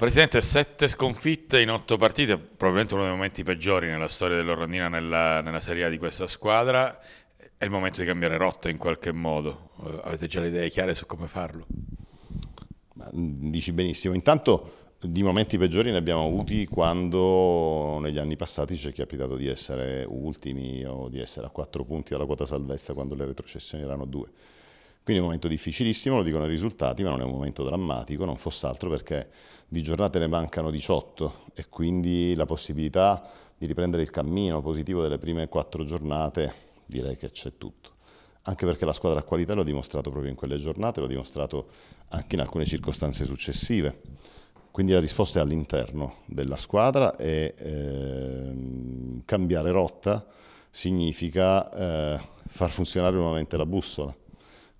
Presidente, sette sconfitte in otto partite, probabilmente uno dei momenti peggiori nella storia dell'Orlandina nella, nella Serie A di questa squadra. È il momento di cambiare rotta in qualche modo. Eh, avete già le idee chiare su come farlo? Ma, mm, dici benissimo. Intanto di momenti peggiori ne abbiamo avuti quando negli anni passati ci è capitato di essere ultimi o di essere a quattro punti dalla quota salvezza quando le retrocessioni erano due. Quindi un momento difficilissimo, lo dicono i risultati, ma non è un momento drammatico, non fosse altro perché di giornate ne mancano 18 e quindi la possibilità di riprendere il cammino positivo delle prime quattro giornate direi che c'è tutto. Anche perché la squadra a qualità l'ho dimostrato proprio in quelle giornate, l'ho dimostrato anche in alcune circostanze successive. Quindi la risposta è all'interno della squadra e eh, cambiare rotta significa eh, far funzionare nuovamente la bussola.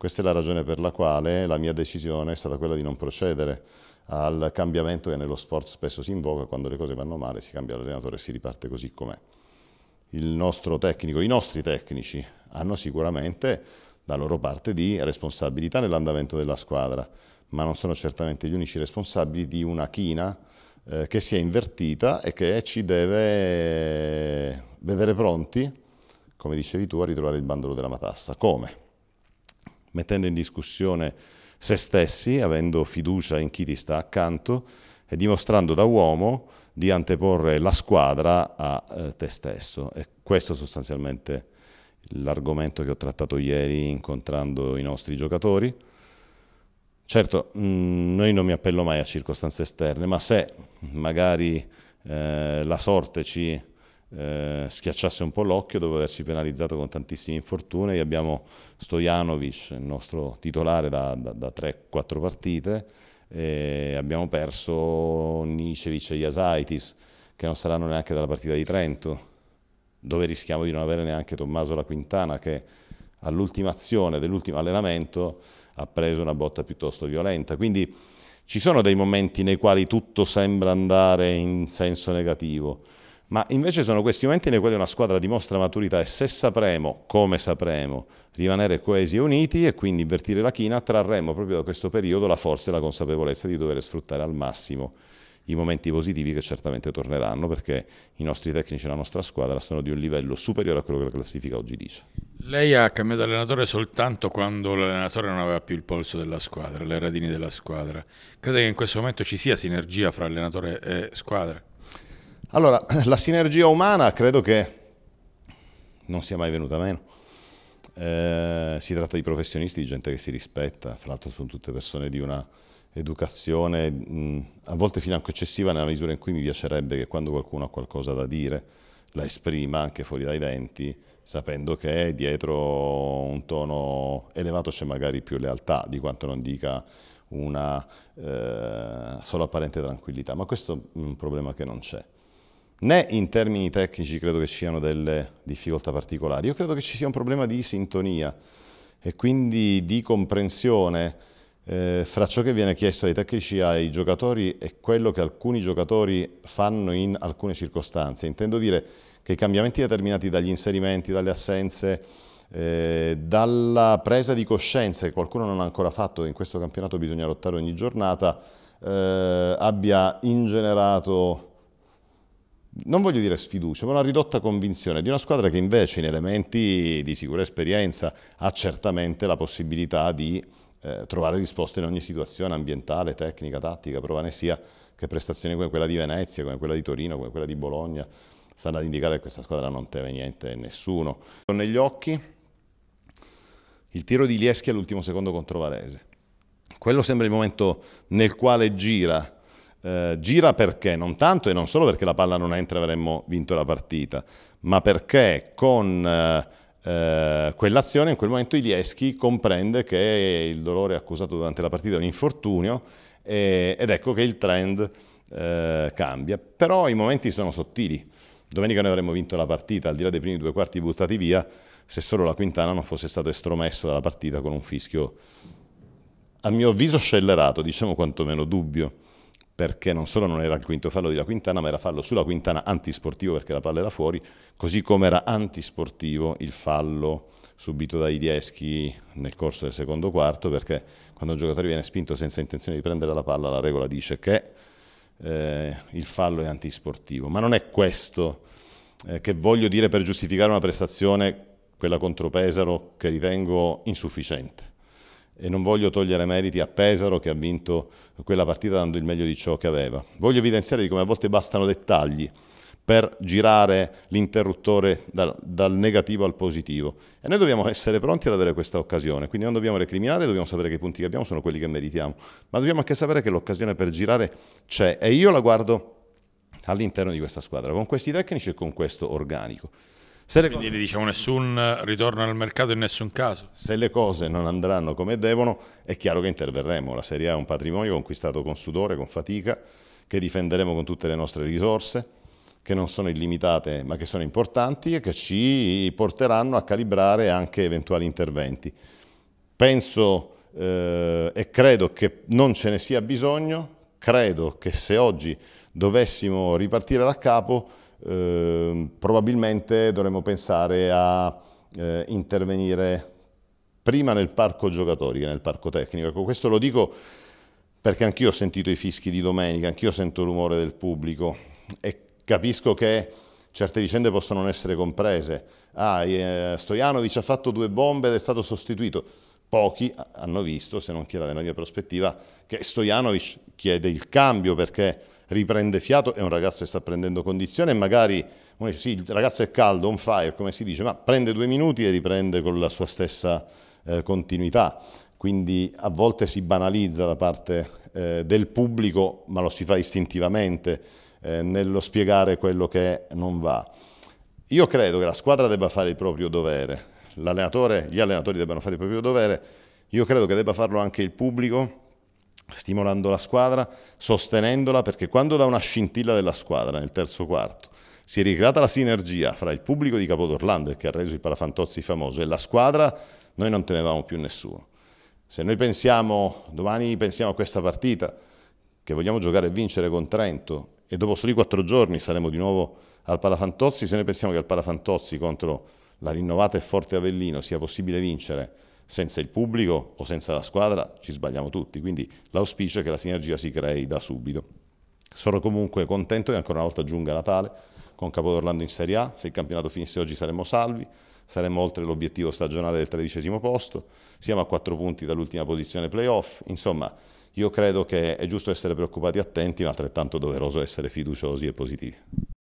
Questa è la ragione per la quale la mia decisione è stata quella di non procedere al cambiamento che nello sport spesso si invoca quando le cose vanno male, si cambia l'allenatore e si riparte così com'è. Il nostro tecnico, i nostri tecnici hanno sicuramente la loro parte di responsabilità nell'andamento della squadra, ma non sono certamente gli unici responsabili di una china eh, che si è invertita e che ci deve vedere pronti, come dicevi tu, a ritrovare il bandolo della matassa. Come? mettendo in discussione se stessi, avendo fiducia in chi ti sta accanto e dimostrando da uomo di anteporre la squadra a eh, te stesso. E questo sostanzialmente l'argomento che ho trattato ieri incontrando i nostri giocatori. Certo, mm, noi non mi appello mai a circostanze esterne, ma se magari eh, la sorte ci eh, schiacciasse un po' l'occhio dopo averci penalizzato con tantissimi infortuni. Abbiamo Stojanovic, il nostro titolare da, da, da 3-4 partite, e abbiamo perso Nicevic e Jasaitis, che non saranno neanche dalla partita di Trento, dove rischiamo di non avere neanche Tommaso La Quintana, che all'ultima azione dell'ultimo allenamento ha preso una botta piuttosto violenta. Quindi ci sono dei momenti nei quali tutto sembra andare in senso negativo ma invece sono questi momenti nei quali una squadra dimostra maturità e se sapremo, come sapremo, rimanere coesi e uniti e quindi invertire la china, trarremo proprio da questo periodo la forza e la consapevolezza di dover sfruttare al massimo i momenti positivi che certamente torneranno perché i nostri tecnici e la nostra squadra sono di un livello superiore a quello che la classifica oggi dice. Lei ha cambiato allenatore soltanto quando l'allenatore non aveva più il polso della squadra, le radini della squadra. Crede che in questo momento ci sia sinergia fra allenatore e squadra? Allora, la sinergia umana credo che non sia mai venuta meno. Eh, si tratta di professionisti, di gente che si rispetta, fra l'altro sono tutte persone di una educazione mh, a volte fino anche eccessiva nella misura in cui mi piacerebbe che quando qualcuno ha qualcosa da dire la esprima anche fuori dai denti, sapendo che dietro un tono elevato c'è magari più lealtà di quanto non dica una eh, solo apparente tranquillità, ma questo è un problema che non c'è né in termini tecnici credo che ci siano delle difficoltà particolari, io credo che ci sia un problema di sintonia e quindi di comprensione eh, fra ciò che viene chiesto ai tecnici ai giocatori e quello che alcuni giocatori fanno in alcune circostanze. Intendo dire che i cambiamenti determinati dagli inserimenti, dalle assenze, eh, dalla presa di coscienza che qualcuno non ha ancora fatto, in questo campionato bisogna lottare ogni giornata, eh, abbia ingenerato non voglio dire sfiducia, ma una ridotta convinzione di una squadra che invece in elementi di sicura esperienza ha certamente la possibilità di eh, trovare risposte in ogni situazione ambientale, tecnica, tattica, prova ne sia che prestazioni come quella di Venezia, come quella di Torino, come quella di Bologna stanno ad indicare che questa squadra non teme niente e nessuno. Ho negli occhi il tiro di Lieschi all'ultimo secondo contro Varese. Quello sembra il momento nel quale gira eh, gira perché? Non tanto e non solo perché la palla non entra e avremmo vinto la partita, ma perché con eh, eh, quell'azione in quel momento Ilieschi comprende che il dolore accusato durante la partita è un infortunio e, ed ecco che il trend eh, cambia. Però i momenti sono sottili. Domenica noi avremmo vinto la partita, al di là dei primi due quarti buttati via, se solo la Quintana non fosse stato estromesso dalla partita con un fischio, a mio avviso, scellerato, diciamo quantomeno dubbio perché non solo non era il quinto fallo della Quintana, ma era fallo sulla Quintana antisportivo perché la palla era fuori, così come era antisportivo il fallo subito dai Idieschi nel corso del secondo quarto, perché quando un giocatore viene spinto senza intenzione di prendere la palla, la regola dice che eh, il fallo è antisportivo. Ma non è questo eh, che voglio dire per giustificare una prestazione, quella contro Pesaro, che ritengo insufficiente e non voglio togliere meriti a Pesaro che ha vinto quella partita dando il meglio di ciò che aveva. Voglio evidenziare di come a volte bastano dettagli per girare l'interruttore dal, dal, negativo al positivo. E noi dobbiamo essere pronti ad avere questa occasione, quindi non dobbiamo recriminare, dobbiamo sapere che i punti che abbiamo sono quelli che meritiamo, ma dobbiamo anche sapere che l'occasione per girare c'è e io la guardo all'interno di questa squadra, con questi tecnici e con questo organico. Se Quindi cose... diciamo nessun ritorno al mercato in nessun caso. Se le cose non andranno come devono, è chiaro che interverremo. La Serie A è un patrimonio conquistato con sudore, con fatica, che difenderemo con tutte le nostre risorse, che non sono illimitate ma che sono importanti e che ci porteranno a calibrare anche eventuali interventi. Penso eh, e credo che non ce ne sia bisogno, credo che se oggi dovessimo ripartire da capo Ehm, probabilmente dovremmo pensare a eh, intervenire prima nel parco giocatori che nel parco tecnico. Ecco, questo lo dico perché anch'io ho sentito i fischi di domenica, anch'io sento l'umore del pubblico e capisco che certe vicende possono non essere comprese. Ah, eh, Stojanovic ha fatto due bombe ed è stato sostituito. Pochi hanno visto, se non chi era nella mia prospettiva, che Stojanovic chiede il cambio perché riprende fiato, è un ragazzo che sta prendendo condizione e magari, sì, il ragazzo è caldo, on fire, come si dice, ma prende due minuti e riprende con la sua stessa eh, continuità. Quindi a volte si banalizza da parte eh, del pubblico, ma lo si fa istintivamente eh, nello spiegare quello che non va. Io credo che la squadra debba fare il proprio dovere, gli allenatori debbano fare il proprio dovere, io credo che debba farlo anche il pubblico stimolando la squadra, sostenendola, perché quando da una scintilla della squadra nel terzo quarto si è ricreata la sinergia fra il pubblico di Capodorlando che ha reso il Parafantozzi famoso e la squadra, noi non temevamo più nessuno. Se noi pensiamo, domani pensiamo a questa partita, che vogliamo giocare e vincere con Trento e dopo soli quattro giorni saremo di nuovo al Palafantozzi, se noi pensiamo che al Palafantozzi contro la rinnovata e forte Avellino sia possibile vincere senza il pubblico o senza la squadra ci sbagliamo tutti, quindi l'auspicio è che la sinergia si crei da subito. Sono comunque contento che ancora una volta giunga Natale con Capodorlando in Serie A, se il campionato finisse oggi saremmo salvi, saremmo oltre l'obiettivo stagionale del tredicesimo posto, siamo a quattro punti dall'ultima posizione playoff, insomma io credo che è giusto essere preoccupati e attenti ma altrettanto doveroso essere fiduciosi e positivi.